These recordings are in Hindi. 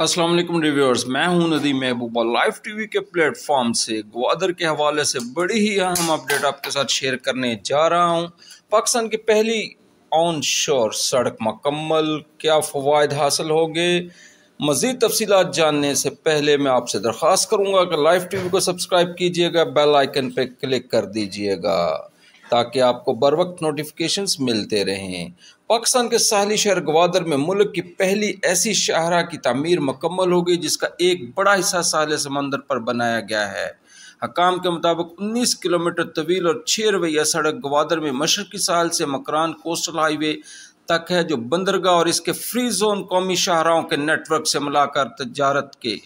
असलम रिव्यूअर्स मैं हूं नदी महबूबा लाइव टीवी के प्लेटफॉर्म से ग्वादर के हवाले से बड़ी ही अहम अपडेट आपके साथ शेयर करने जा रहा हूं पाकिस्तान की पहली ऑन शोर सड़क मकम्मल क्या फ़वाद हासिल होंगे मज़ीद तफसी जानने से पहले मैं आपसे दरख्वास्त करूँगा कि लाइव टी वी को सब्सक्राइब कीजिएगा बेल आइकन पर क्लिक कर दीजिएगा ताकि आपको बर वक्त नोटिफिकेशन मिलते रहें पाकिस्तान के साहली शहर गवादर में मुल्क की पहली ऐसी शाहरा की तमीर मकम्मल हो गई जिसका एक बड़ा हिस्सा साहल समंदर पर बनाया गया है हकाम के मुताबिक 19 किलोमीटर तवील और छः रवैया सड़क गवादर में मशरकी साहल से मकरान कोस्टल हाईवे तक है जो बंदरगाह और इसके फ्री जोन कौमी शाहराओं के नेटवर्क से मिलाकर तजारत के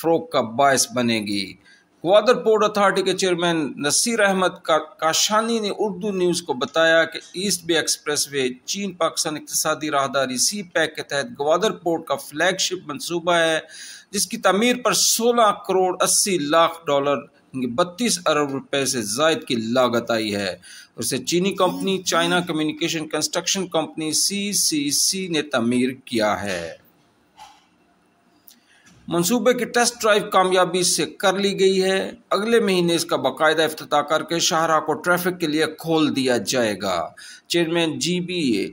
फ़रोग का बायस बनेगी ग्वादर पोर्ट अथॉरिटी के चेयरमैन नसीर अहमद का, काशानी ने उर्दू न्यूज़ को बताया कि ईस्ट बे एक्सप्रेस वे चीन पाकिस्तान इकतदी राहदारी सी पैक के तहत ग्वादर पोर्ट का फ्लैगशिप मनसूबा है जिसकी तमीर पर 16 करोड़ 80 लाख डॉलर बत्तीस अरब रुपए से जायद की लागत आई है उसे चीनी company China communication construction company C C C ने तमीर किया है मंसूबे की टेस्ट ड्राइव कामयाबी से कर ली गई है अगले महीने इसका बाकायदा अफ्ताह करके शाहरा को ट्रैफिक के लिए खोल दिया जाएगा chairman G B A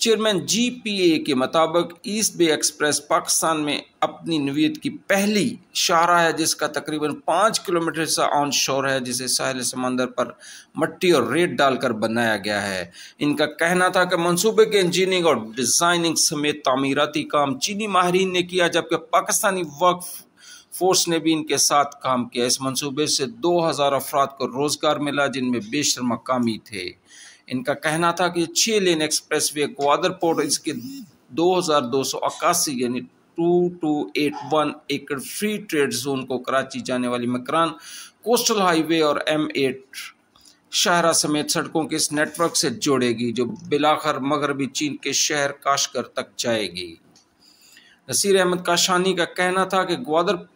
chairman GPA के मुताबिक ईस्ट बे एक्सप्रेस पाकिस्तान में अपनी नवीत की पहली शाहरा है जिसका तकरीबन पाँच किलोमीटर सा ऑन शोर है जिसे साहिल समंदर पर मट्टी और रेत डालकर बनाया गया है इनका कहना था कि मंसूबे के इंजीनियरिंग और डिज़ाइनिंग समेत तमीराती काम चीनी माहरीन ने किया जबकि पाकिस्तानी वक्फ फोर्स ने भी इनके साथ काम किया इस मंसूबे से 2000 अफराद को रोज़गार मिला जिनमें बेशर मकामी थे इनका कहना था कि छः lane expressway Gwadar port इसके दो यानी 2281 एकड़ फ्री ट्रेड जोन को कराची जाने वाली मकरान कोस्टल हाईवे और एम एट शाहरा समेत सड़कों के इस नेटवर्क से जोड़ेगी जो बिलाखर मगरबी चीन के शहर काशकर तक जाएगी नसीर अहमद काशानी का कहना था कि ग्वादर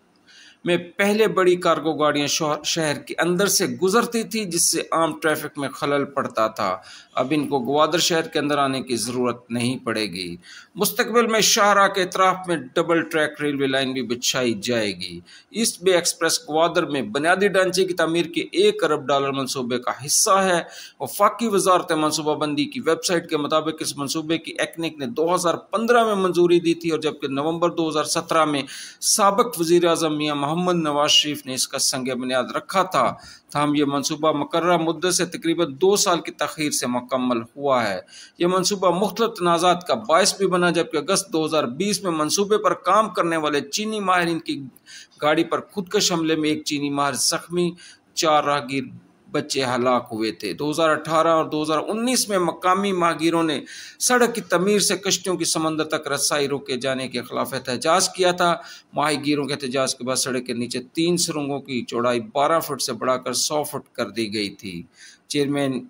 में पहले बड़ी कार्गो गाड़ियां शहर के अंदर से गुजरती थी जिससे आम ट्रैफिक में खलल पड़ता था अब इनको ग्वादर शहर के अंदर आने की ज़रूरत नहीं पड़ेगी मुस्तबिल में शाहरा के अतराफ में डबल ट्रैक रेलवे लाइन भी बिछाई जाएगी ईस्ट बे एक्सप्रेस ग्वादर में बुनियादी ढांचे की तमीर के एक अरब डॉलर मनसूबे का हिस्सा है वफाकी वजारत मनसूबाबंदी की वेबसाइट के मुताबिक इस मनसूबे की एक्निक ने दो हजार पंद्रह में मंजूरी दी थी और जबकि नवंबर दो हजार सत्रह में सबक वजीर अजम मियाँ मोहम्मद नवाज शरीफ ने इसका संग बुनियाद रखा था तहम यह मनसूबा मकर मुद्दे से तकरीबन दो साल की तखीर से मकम्मल हुआ है यह मनसूबा मुख्तलिफ तनाज़ात का बायस भी बना जबकि अगस्त दो हजार बीस में मनसूबे पर काम करने वाले चीनी माहरीन की गाड़ी पर खुदकश हमले में एक चीनी माहर जख्मी चार राहगीर बच्चे हलाक हुए थे 2018 और 2019 में मकामी माहिरों ने सड़क की तमीर से कश्तियों की समंदर तक रसाई रोके जाने के खिलाफ एहतजाज किया था माहिगीरों के एहतजाज के बाद सड़क के नीचे तीन सुरंगों की चौड़ाई 12 फुट से बढ़ाकर 100 फुट कर दी गई थी चेयरमैन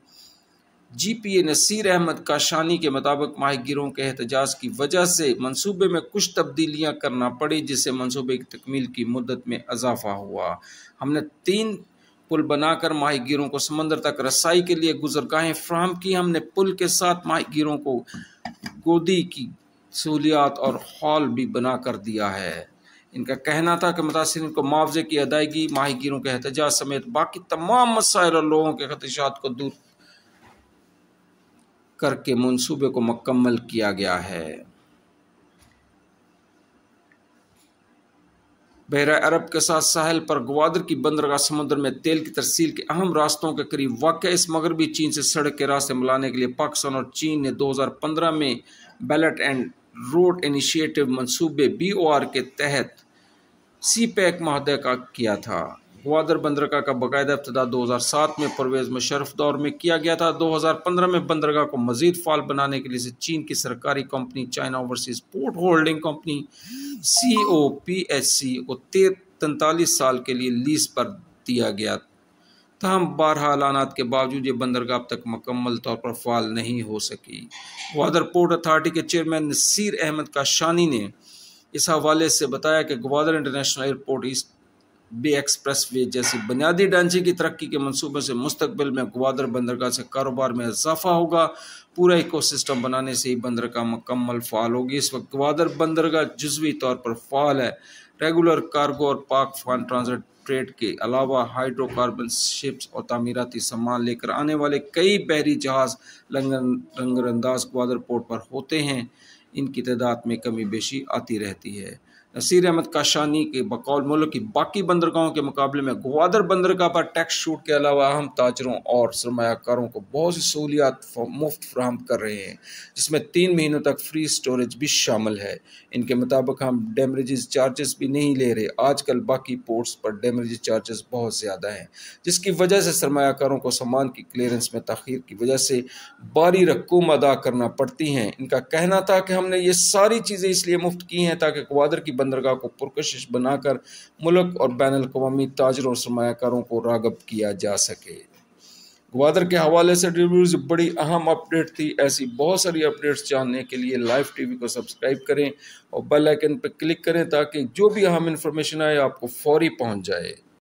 जीपीए नसीर अहमद काशानी के मुताबिक माहिगीरों के एहतजाज की वजह से मंसूबे में कुछ तब्दीलियां करना पड़ी जिससे मनसूबे की तकमील की मदत में इजाफा हुआ हमने तीन पुल बनाकर माहीगीरों को समंदर तक रसाई के लिए गुजरगाहें फ्राहम की हमने पुल के साथ माहीगीरों को गोदी की सहूलियात और हॉल भी बना कर दिया है इनका कहना था कि मुतासर को मुआवजे की अदायगी माहीगीरों के एहतजाज समेत बाकी तमाम मसाइल और लोगों के खदशात को दूर करके मनसूबे को मकम्मल किया गया है बहरा अरब के साथ साहल पर ग्वादर की बंदरगाह समुद्र में तेल की तरसील के अहम रास्तों के करीब वाक़ इस मगरबी चीन से सड़क के रास्ते मिलाने के लिए पाकिस्तान और चीन ने 2015 में बैलेट एंड रोड इनिशिएटिव मंसूबे बी ओ आर के तहत सी पैक माहदे का किया था ग्वादर बंदरगाह का बाकायदा हज़ार 2007 में परवेज मशरफ दौर में किया गया था 2015 में बंदरगाह को मजीद फाल बनाने के लिए चीन की सरकारी कंपनी China overseas port holding company C O P H C को तैंतालीस साल के लिए लीज पर दिया गया तहम बारह अलानात के बावजूद ये बंदरगाह अब तक मकम्मल तौर पर फाल नहीं हो सकी ग्वादर पोर्ट अथॉरिटी के चेयरमैन नसीर अहमद काशानी ने इस हवाले से बताया कि Gwadar international airport east bay expressway जैसे बुनियादी ढांचे की तरक्की के मनसूबों से मुस्तबिल में ग्वादर बंदरगाह से कारोबार में इजाफा होगा पूरा इकोसिस्टम बनाने से ही बंदरगाह मुकम्मल फ़ाल होगी इस वक्त ग्वादर बंदरगाह जजवी तौर पर फ़ाल है रेगुलर कार्गो और पाक फान ट्रांजिट ट्रेड के अलावा हाइड्रोकार्बन शिप्स और तमीराती सामान लेकर आने वाले कई बहरी जहाज़ रंगरंदाज ग्वादर पोर्ट पर होते हैं इनकी तादाद में कमी बेशी आती रहती है नसीर अहमद काशानी के बकौल मुल्क की बाकी बंदरगाहों के मुकाबले में ग्वादर बंदरगाह पर टैक्स छूट के अलावा अहम ताजरों और सरमाकारों को बहुत सी सहूलियात मुफ्त फ्राहम कर रहे हैं जिसमें तीन महीनों तक फ्री स्टोरेज भी शामिल है इनके मुताबिक हम डेमरेज चार्जेस भी नहीं ले रहे आजकल बाकी पोर्ट्स पर डेमरेज चार्जेस बहुत ज़्यादा हैं जिसकी वजह से सरमाकारों को सामान की क्लियरेंस में तखीर की वजह से भारी रकूम अदा करना पड़ती हैं इनका कहना था कि हमने ये सारी चीज़ें इसलिए मुफ्त की हैं ताकि ग्वादर की बंदरगाह को पुरकशिश बनाकर मुल्क और बैन अवी ताजर और सरमाकारों को रागब किया जा सके ग्वादर के हवाले से रिव्यूज़ बड़ी अहम अपडेट थी ऐसी बहुत सारी अपडेट्स जानने के लिए लाइव टीवी को सब्सक्राइब करें और बेल आइकन पर क्लिक करें ताकि जो भी अहम इन्फॉर्मेशन आए आपको फौरी पहुंच जाए